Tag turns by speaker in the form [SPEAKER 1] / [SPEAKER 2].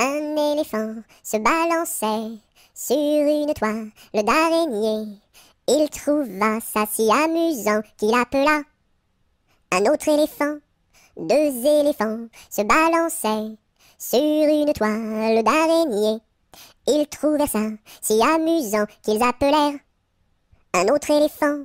[SPEAKER 1] Un éléphant se balançait
[SPEAKER 2] sur une toile d'araignée. Il trouva ça si amusant qu'il appela un autre éléphant. Deux éléphants se balançaient sur une toile d'araignée. Ils trouvaient ça si amusant qu'ils appelèrent un autre éléphant.